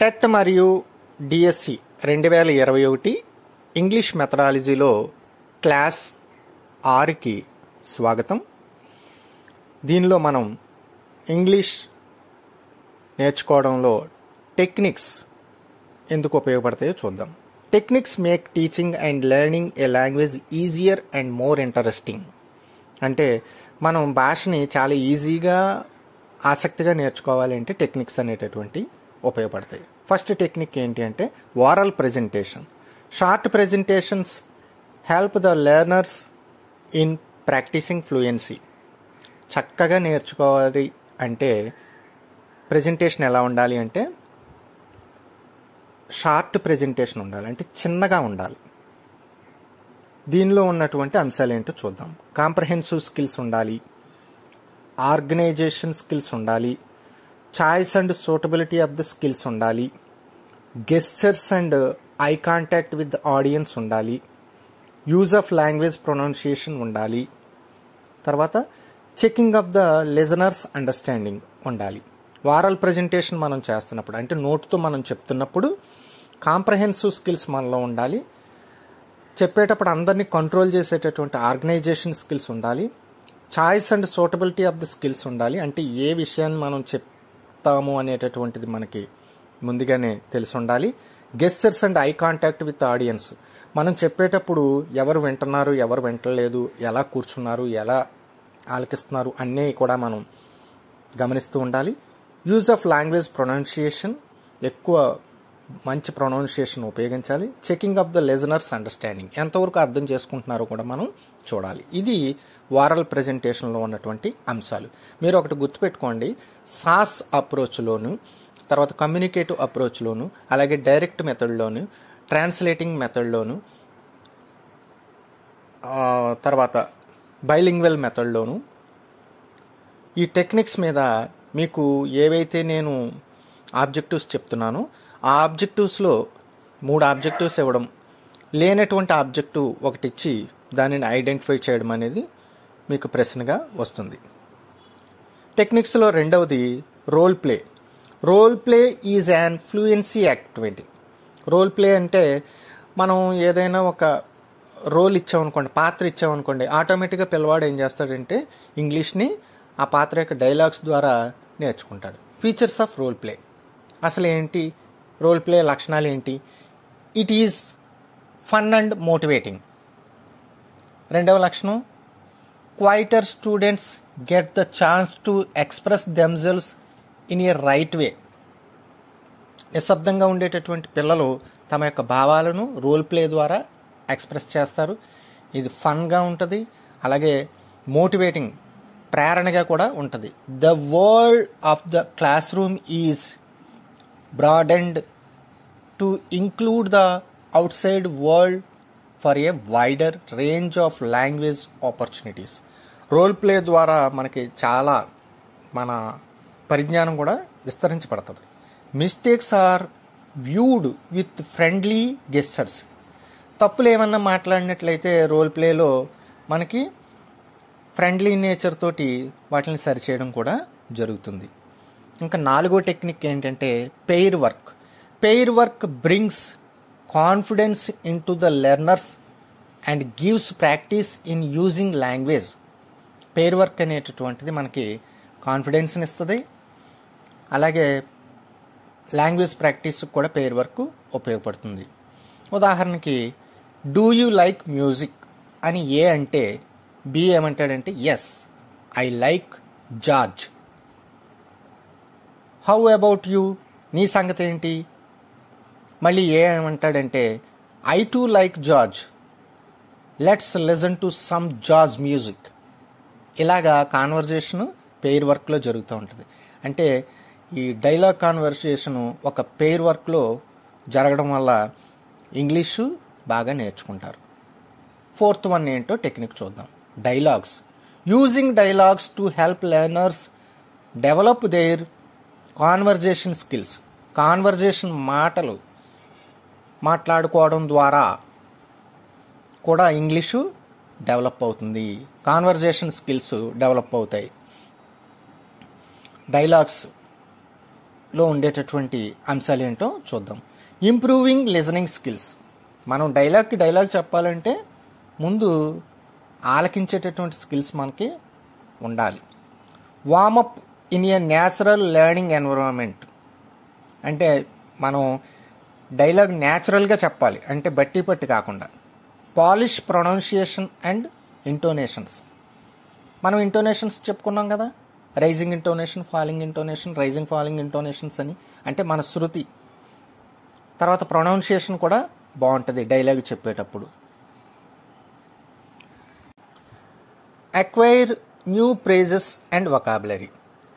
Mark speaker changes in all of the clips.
Speaker 1: TET మరియు DSC రెండు వేల ఇరవై ఒకటి ఇంగ్లీష్ మెథడాలజీలో క్లాస్ ఆరుకి స్వాగతం దీనిలో మనం ఇంగ్లీష్ నేర్చుకోవడంలో టెక్నిక్స్ ఎందుకు ఉపయోగపడతాయో చూద్దాం techniques make teaching and learning a language easier and more interesting అంటే మనం భాషని చాలా ఈజీగా ఆసక్తిగా నేర్చుకోవాలి అంటే టెక్నిక్స్ అనేటటువంటి ఉపయోగపడతాయి ఫస్ట్ టెక్నిక్ ఏంటి అంటే oral presentation short presentations help the learners in practising fluency చక్కగా నేర్చుకోవాలి అంటే ప్రజెంటేషన్ ఎలా ఉండాలి అంటే షార్ట్ ప్రజెంటేషన్ ఉండాలి అంటే చిన్నగా ఉండాలి దీనిలో ఉన్నటువంటి అంశాలు ఏంటో చూద్దాం కాంప్రహెన్సివ్ స్కిల్స్ ఉండాలి ఆర్గనైజేషన్ స్కిల్స్ ఉండాలి choice and suitability of the skills ఉండాలి gestures and eye contact with audience ఉండాలి యూజ్ ఆఫ్ లాంగ్వేజ్ ప్రొనౌన్సియేషన్ ఉండాలి తర్వాత checking of the listeners understanding ఉండాలి వారల్ ప్రజెంటేషన్ మనం చేస్తున్నప్పుడు అంటే నోట్తో మనం చెప్తున్నప్పుడు కాంప్రహెన్సివ్ స్కిల్స్ మనలో ఉండాలి చెప్పేటప్పుడు అందరినీ కంట్రోల్ చేసేటటువంటి ఆర్గనైజేషన్ స్కిల్స్ ఉండాలి choice and suitability of the skills ఉండాలి అంటే ఏ విషయాన్ని మనం చెప్ చేస్తాము అనేటటువంటిది మనకి ముందుగానే తెలిసి ఉండాలి gestures and eye contact with audience మనం చెప్పేటప్పుడు ఎవరు వింటున్నారు ఎవరు వింటలేదు ఎలా కూర్చున్నారు ఎలా ఆలకిస్తున్నారు అన్నీ కూడా మనం గమనిస్తూ ఉండాలి యూజ్ ఆఫ్ లాంగ్వేజ్ ప్రొనౌన్సియేషన్ ఎక్కువ మంచి ప్రొనౌన్సియేషన్ ఉపయోగించాలి checking of the listeners understanding ఎంతవరకు అర్థం చేసుకుంటున్నారో కూడా మనం చూడాలి ఇది వారల్ ప్రజెంటేషన్లో ఉన్నటువంటి అంశాలు మీరు ఒకటి గుర్తుపెట్టుకోండి సాస్ అప్రోచ్లోను తర్వాత కమ్యూనికేటివ్ అప్రోచ్లోను అలాగే డైరెక్ట్ మెథడ్లోను ట్రాన్స్లేటింగ్ మెథడ్లోను తర్వాత బైలింగ్వెల్ మెథడ్లోను ఈ టెక్నిక్స్ మీద మీకు ఏవైతే నేను ఆబ్జెక్టివ్స్ చెప్తున్నానో ఆ ఆబ్జెక్టివ్స్లో మూడు ఆబ్జెక్టివ్స్ ఇవ్వడం లేనటువంటి ఆబ్జెక్టివ్ ఒకటి ఇచ్చి దానిని ఐడెంటిఫై చేయడం అనేది మీకు ప్రశ్నగా వస్తుంది టెక్నిక్స్లో రెండవది role play role play is an fluency activity role play అంటే మనం ఏదైనా ఒక రోల్ ఇచ్చామనుకోండి పాత్ర ఇచ్చామనుకోండి ఆటోమేటిక్గా పిల్లవాడు ఏం చేస్తాడంటే ఇంగ్లీష్ని ఆ పాత్ర యొక్క డైలాగ్స్ ద్వారా నేర్చుకుంటాడు ఫీచర్స్ ఆఫ్ రోల్ ప్లే అసలు ఏంటి రోల్ ప్లే లక్షణాలు ఏంటి it is fun and motivating రెండవ లక్షణం quieter students get the chance to express themselves in a right way నిశ్శబ్దంగా ఉండేటటువంటి పిల్లలు తమ యొక్క భావాలను రోల్ ప్లే ద్వారా ఎక్స్ప్రెస్ చేస్తారు ఇది ఫన్గా ఉంటుంది అలాగే మోటివేటింగ్ ప్రేరణగా కూడా ఉంటుంది the world of the classroom is broadened to include the outside world for a wider range of language opportunities role play ద్వారా మనకి చాలా మన పరిజ్ఞానం కూడా విస్తరించబడుతుంది mistakes are viewed with friendly gestures తప్పులు ఏమన్నా మాట్లాడినట్లయితే రోల్ ప్లేలో మనకి ఫ్రెండ్లీ నేచర్ తోటి వాటిని సరిచేయడం కూడా జరుగుతుంది ఇంకా నాలుగో టెక్నిక్ ఏంటంటే pair work pair work brings confidence into the learners and gives practice in using language pair work అనేటటువంటిది మనకి కాన్ఫిడెన్స్ని ఇస్తుంది అలాగే లాంగ్వేజ్ ప్రాక్టీస్ కూడా పెయిర్ వర్క్ ఉపయోగపడుతుంది ఉదాహరణకి డూ యూ లైక్ మ్యూజిక్ అని ఏ అంటే బి ఏమంటాడంటే yes I like George how about you నీ సంగతి ఏంటి మళ్ళీ ఏమంటాడంటే I too like George let's listen to some George music ఇలాగా కాన్వర్జేషన్ పెయిర్ వర్క్లో జరుగుతూ ఉంటుంది అంటే ఈ డైలాగ్ కాన్వర్సేషను ఒక పెయిర్ వర్క్లో జరగడం వల్ల ఇంగ్లీషు బాగా నేర్చుకుంటారు ఫోర్త్ వన్ ఏంటో టెక్నిక్ చూద్దాం dialogues using dialogues to help learners develop their conversation skills conversation మాటలు మాట్లాడుకోవడం ద్వారా కూడా ఇంగ్లీషు డెవలప్ అవుతుంది కాన్వర్జేషన్ స్కిల్స్ డెవలప్ అవుతాయి డైలాగ్స్లో ఉండేటటువంటి అంశాలు ఏంటో చూద్దాం ఇంప్రూవింగ్ లిజనింగ్ స్కిల్స్ మనం డైలాగ్కి డైలాగ్ చెప్పాలంటే ముందు ఆలకించేటటువంటి స్కిల్స్ మనకి ఉండాలి warm up in a natural learning environment అంటే మనం డైలాగ్ న్యాచురల్గా చెప్పాలి అంటే బట్టి పట్టి కాకుండా పాలిష్ ప్రొనౌన్షియేషన్ అండ్ ఇంటోనేషన్స్ మనం ఇంటోనేషన్స్ చెప్పుకున్నాం కదా rising intonation falling intonation rising falling intonations అని అంటే మన శృతి తర్వాత ప్రొనౌన్షియేషన్ కూడా బాగుంటుంది డైలాగ్ చెప్పేటప్పుడు acquire new phrases and vocabulary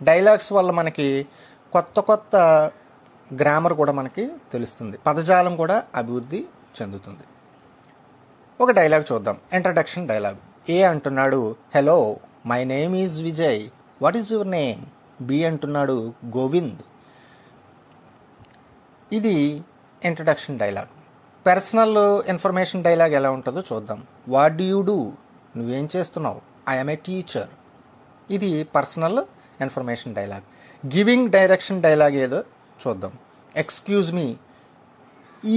Speaker 1: dialogues వల్ల మనకి కొత్త కొత్త గ్రామర్ కూడా మనకి తెలుస్తుంది పదజాలం కూడా అభివృద్ధి చెందుతుంది ఒక డైలాగ్ చూద్దాం ఇంట్రడక్షన్ డైలాగ్ ఏ అంటున్నాడు hello my name is Vijay what is your name B అంటున్నాడు గోవింద్ ఇది introduction dialogue personal information dialogue ఎలా ఉంటుందో చూద్దాం వాట్ డూ యూ డూ నువ్వేం చేస్తున్నావు ఐఎమ్ ఏ టీచర్ ఇది personal information dialogue giving direction dialogue ఏదో చూద్దాం excuse me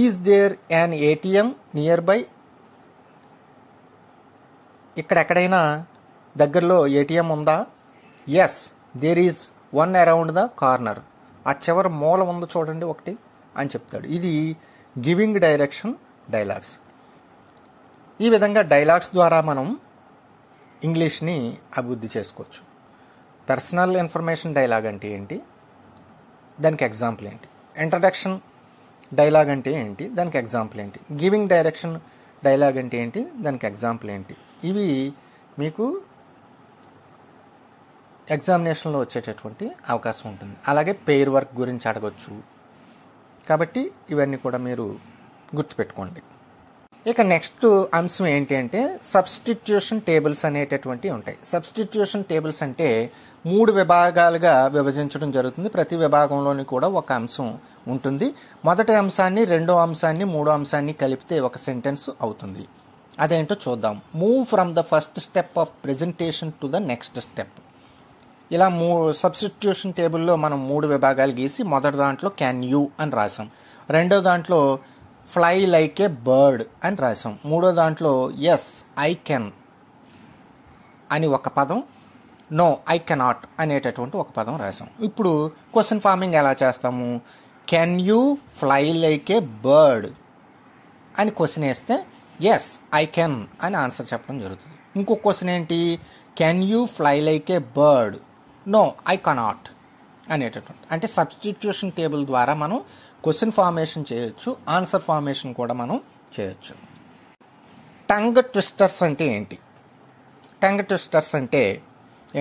Speaker 1: is there an ATM nearby ఇక్కడ ఎక్కడైనా దగ్గరలో ఏటీఎం ఉందా yes there is one around the corner ఆ చివరి మూల ఉందో చూడండి ఒకటి అని చెప్తాడు ఇది గివింగ్ డైరెక్షన్ డైలాగ్స్ ఈ విధంగా డైలాగ్స్ ద్వారా మనం ఇంగ్లీష్ని అభివృద్ధి చేసుకోవచ్చు పర్సనల్ ఇన్ఫర్మేషన్ డైలాగ్ అంటే ఏంటి దానికి ఎగ్జాంపుల్ ఏంటి ఇంట్రడక్షన్ డైలాగ్ అంటే ఏంటి దానికి ఎగ్జాంపుల్ ఏంటి గివింగ్ డైరెక్షన్ డైలాగ్ అంటే ఏంటి దానికి ఎగ్జాంపుల్ ఏంటి ఇవి మీకు ఎగ్జామినేషన్లో వచ్చేటటువంటి అవకాశం ఉంటుంది అలాగే పేర్ వర్క్ గురించి అడగచ్చు కాబట్టి ఇవన్నీ కూడా మీరు గుర్తుపెట్టుకోండి ఇక నెక్స్ట్ అంశం ఏంటి అంటే సబ్స్టిట్యూషన్ టేబుల్స్ అనేటటువంటి ఉంటాయి సబ్స్టిట్యూషన్ టేబుల్స్ అంటే మూడు విభాగాలుగా విభజించడం జరుగుతుంది ప్రతి విభాగంలోని కూడా ఒక అంశం ఉంటుంది మొదటి అంశాన్ని రెండో అంశాన్ని మూడో అంశాన్ని కలిపితే ఒక సెంటెన్స్ అవుతుంది అదేంటో చూద్దాం move from the first step of presentation to the next step ఇలా మూ సబ్స్టిట్యూషన్ టేబుల్లో మనం మూడు విభాగాలు గీసి మొదటి దాంట్లో క్యాన్ యూ అని రాసాం రెండో దాంట్లో ఫ్లై లైక్ ఏ బర్డ్ అని రాసాం మూడో దాంట్లో ఎస్ ఐ కెన్ అని ఒక పదం నో ఐ కెనాట్ అనేటటువంటి ఒక పదం రాసాం ఇప్పుడు క్వశ్చన్ ఫార్మింగ్ ఎలా చేస్తాము can you fly like a bird అని క్వశ్చన్ వేస్తే ఎస్ ఐ కెన్ అని ఆన్సర్ చెప్పడం జరుగుతుంది ఇంకో క్వశ్చన్ ఏంటి can you fly like a bird no I cannot అనేటటువంటి అంటే సబ్స్టిట్యూషన్ టేబుల్ ద్వారా మనం క్వశ్చన్ ఫార్మేషన్ చేయొచ్చు ఆన్సర్ ఫార్మేషన్ కూడా మనం చేయొచ్చు టంగ్ ట్విస్టర్స్ అంటే ఏంటి టంగ్ ట్విస్టర్స్ అంటే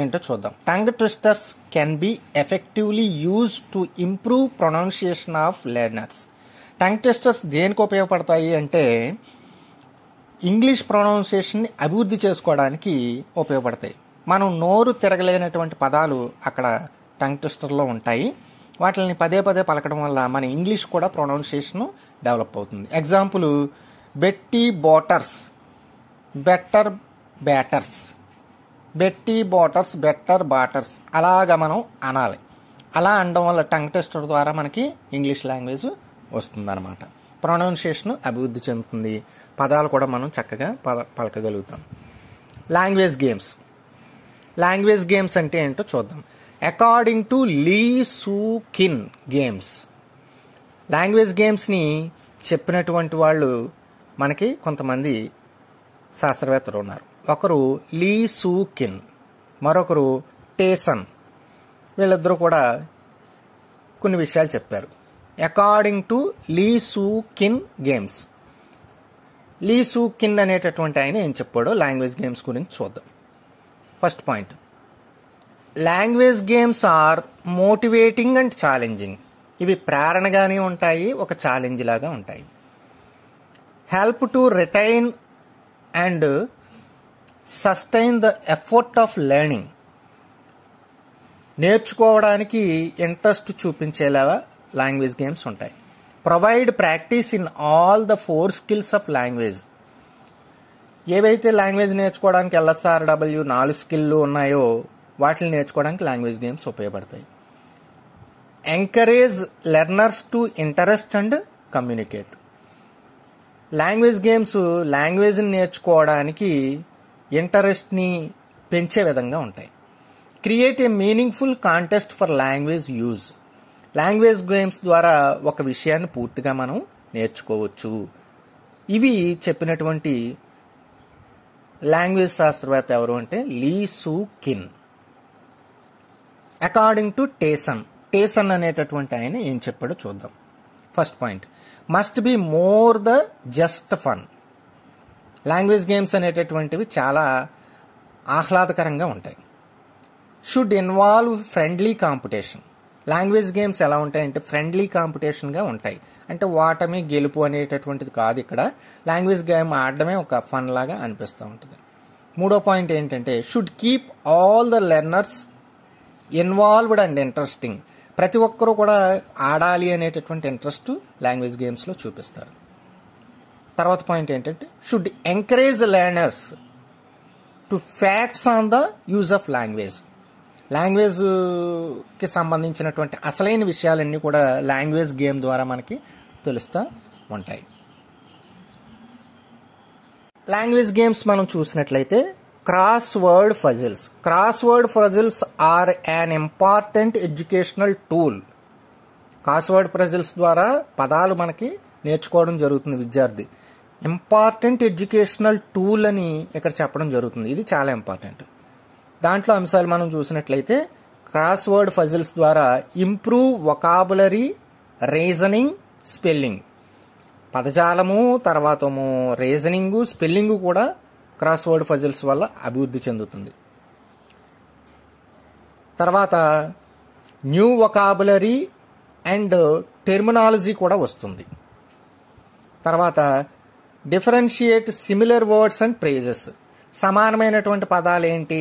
Speaker 1: ఏంటో చూద్దాం tongue twisters can be effectively use to improve pronunciation of learners tongue twisters దేనికి ఉపయోగపడతాయి అంటే ఇంగ్లీష్ ప్రొనౌన్సియేషన్ని అభివృద్ధి చేసుకోవడానికి ఉపయోగపడతాయి మనం నోరు తిరగలేనటువంటి పదాలు అక్కడ టంగ్ ట్విస్టర్లో ఉంటాయి వాటిని పదే పదే పలకడం వల్ల మన ఇంగ్లీష్ కూడా ప్రొనౌన్సియేషన్ డెవలప్ అవుతుంది ఎగ్జాంపుల్ బెట్టి బోటర్స్ బెటర్ బ్యాటర్స్ బెట్టి బోటర్స్ బెటర్ బాటర్స్ అలాగా మనం అనాలి అలా అనడం వల్ల టంగ్ టెస్టర్ ద్వారా మనకి ఇంగ్లీష్ లాంగ్వేజ్ వస్తుందన్నమాట ప్రొనౌన్సియేషన్ అభివృద్ధి చెందుతుంది పదాలు కూడా మనం చక్కగా పల పలకగలుగుతాం లాంగ్వేజ్ గేమ్స్ లాంగ్వేజ్ గేమ్స్ అంటే ఏంటో చూద్దాం according to Lee Su కిన్ games language గేమ్స్ని చెప్పినటువంటి వాళ్ళు మనకి కొంతమంది శాస్త్రవేత్తలు ఉన్నారు ఒకరు లీ సూ కిన్ మరొకరు టేసన్ వీళ్ళిద్దరూ కూడా కొన్ని విషయాలు చెప్పారు according to Lee Su కిన్ games Lee Su కిన్ అనేటటువంటి ఆయన ఏం చెప్పాడో లాంగ్వేజ్ గేమ్స్ గురించి చూద్దాం first point language games are motivating and challenging ఇవి ప్రేరణగానే ఉంటాయి ఒక ఛాలెంజ్ లాగా ఉంటాయి help to retain and sustain the effort of learning నేర్చుకోవడానికి ఇంట్రెస్ట్ చూపించేలాగా లాంగ్వేజ్ గేమ్స్ ఉంటాయి provide practice in all the four skills of language ఏవైతే లాంగ్వేజ్ నేర్చుకోవడానికి ఎల్ఎస్ఆర్ డబ్ల్యూ నాలుగు స్కిల్లు ఉన్నాయో వాటిని నేర్చుకోవడానికి లాంగ్వేజ్ గేమ్స్ ఉపయోగపడతాయి encourage learners to interest and communicate language games లాంగ్వేజ్ని నేర్చుకోవడానికి ఇంటరెస్ట్ని పెంచే విధంగా ఉంటాయి create a meaningful contest for language use language games ద్వారా ఒక విషయాన్ని పూర్తిగా మనం నేర్చుకోవచ్చు ఇవి చెప్పినటువంటి లాంగ్వేజ్ శాస్త్రవేత్త ఎవరు అంటే Lee Su Kin according to టేసన్ టేసన్ అనేటటువంటి ఆయన ఏం చెప్పాడో చూద్దాం first point must be more the just fun language games అనేటటువంటివి చాలా ఆహ్లాదకరంగా ఉంటాయి should involve friendly competition language games ఎలా ఉంటాయంటే ఫ్రెండ్లీ కాంపిటీషన్గా ఉంటాయి అంటే ఓటమి గెలుపు అనేటటువంటిది కాదు ఇక్కడ లాంగ్వేజ్ గేమ్ ఆడడమే ఒక ఫన్ లాగా అనిపిస్తూ ఉంటుంది మూడో పాయింట్ ఏంటంటే should keep all the learners involved and interesting ప్రతి ఒక్కరూ కూడా ఆడాలి అనేటటువంటి ఇంట్రెస్ట్ లాంగ్వేజ్ గేమ్స్లో చూపిస్తారు తర్వాత పాయింట్ ఏంటంటే should encourage learners to facts on the use of language లాంగ్వేజ్కి సంబంధించినటువంటి అసలైన విషయాలన్నీ కూడా లాంగ్వేజ్ గేమ్ ద్వారా మనకి తెలుస్తూ ఉంటాయి లాంగ్వేజ్ గేమ్స్ మనం చూసినట్లయితే crossword puzzles are are important educational tool tool. Crossword puzzles ద్వారా పదాలు మనకి నేర్చుకోవడం జరుగుతుంది విద్యార్థి ఇంపార్టెంట్ ఎడ్యుకేషనల్ టూల్ అని ఇక్కడ చెప్పడం జరుగుతుంది ఇది చాలా ఇంపార్టెంట్ దాంట్లో అంశాలు మనం చూసినట్లయితే క్రాస్వర్డ్ ఫజిల్స్ ద్వారా ఇంప్రూవ్ వొకాబులరీ రీజనింగ్ స్పెల్లింగ్ పదజాలము తర్వాతము రీజనింగు స్పెల్లింగు కూడా క్రాస్వర్డ్ ఫజిల్స్ వల్ల అభివృద్ధి చెందుతుంది తర్వాత న్యూ వొకాబులరీ అండ్ టెర్మినాలజీ కూడా వస్తుంది తర్వాత differentiate similar words and phrases సమానమైనటువంటి పదాలు ఏంటి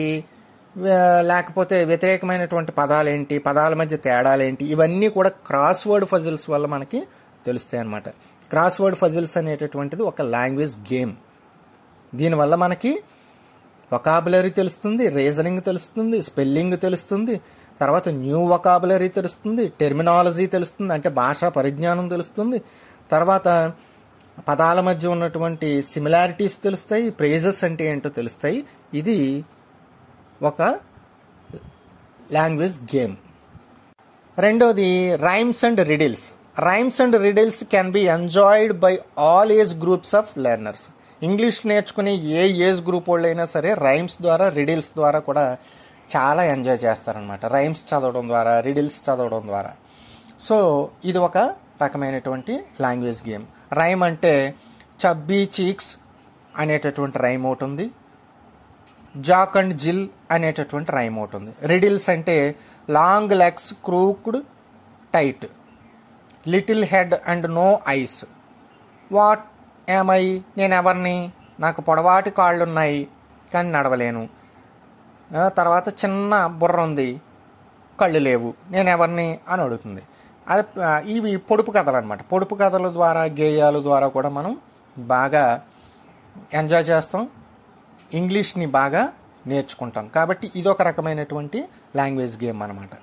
Speaker 1: లేకపోతే వ్యతిరేకమైనటువంటి పదాలు ఏంటి పదాల మధ్య తేడాలు ఏంటి ఇవన్నీ కూడా క్రాస్ వర్డ్ ఫజిల్స్ వల్ల మనకి తెలుస్తాయి అన్నమాట క్రాస్ వర్డ్ ఫజిల్స్ అనేటటువంటిది ఒక లాంగ్వేజ్ గేమ్ దీనివల్ల మనకి వొకాబులరీ తెలుస్తుంది రీజనింగ్ తెలుస్తుంది స్పెల్లింగ్ తెలుస్తుంది తర్వాత న్యూ వొకాబులరీ తెలుస్తుంది టెర్మినాలజీ తెలుస్తుంది అంటే భాషా పరిజ్ఞానం తెలుస్తుంది తర్వాత పదాల మధ్య ఉన్నటువంటి సిమిలారిటీస్ తెలుస్తాయి ప్రేజెస్ అంటే ఏంటో తెలుస్తాయి ఇది ఒక లాంగ్వేజ్ గేమ్ రెండోది rhymes and riddles rhymes and riddles can be enjoyed by all age groups of learners English నేర్చుకునే ఏ ఏజ్ గ్రూప్ వాళ్ళైనా సరే రైమ్స్ ద్వారా రిడిల్స్ ద్వారా కూడా చాలా ఎంజాయ్ చేస్తారనమాట రైమ్స్ చదవడం ద్వారా రిడిల్స్ చదవడం ద్వారా సో ఇది ఒక రకమైనటువంటి లాంగ్వేజ్ గేమ్ రైమ్ అంటే చబ్బీ చీక్స్ అనేటటువంటి రైమ్ ఒకటి ఉంది జాక్ అండ్ జిల్ అనేటటువంటి రైమ్ ఒకటి ఉంది రిడిల్స్ అంటే long legs crooked thighs little head and no eyes what am I నేనెవరిని నాకు పొడవాటి కాళ్ళున్నాయి కానీ నడవలేను తర్వాత చిన్న బుర్ర ఉంది కళ్ళు లేవు నేనెవరిని అని అడుగుతుంది అది ఇవి పొడుపు కథలు అనమాట పొడుపు కథల ద్వారా గేయాల ద్వారా కూడా మనం బాగా ఎంజాయ్ చేస్తాం ఇంగ్లీష్ని బాగా నేర్చుకుంటాం కాబట్టి ఇదొక రకమైనటువంటి లాంగ్వేజ్ గేమ్ అనమాట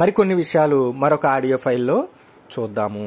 Speaker 1: మరికొన్ని విషయాలు మరొక ఆడియో ఫైల్లో చూద్దాము